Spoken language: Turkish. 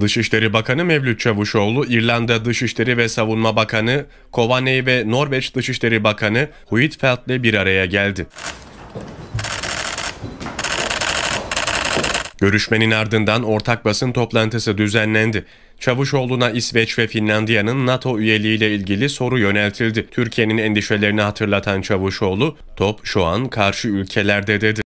Dışişleri Bakanı Mevlüt Çavuşoğlu, İrlanda Dışişleri ve Savunma Bakanı Kovaney ve Norveç Dışişleri Bakanı Huitfeld'le bir araya geldi. Görüşmenin ardından ortak basın toplantısı düzenlendi. Çavuşoğlu'na İsveç ve Finlandiya'nın NATO üyeliğiyle ilgili soru yöneltildi. Türkiye'nin endişelerini hatırlatan Çavuşoğlu, "Top şu an karşı ülkelerde." dedi.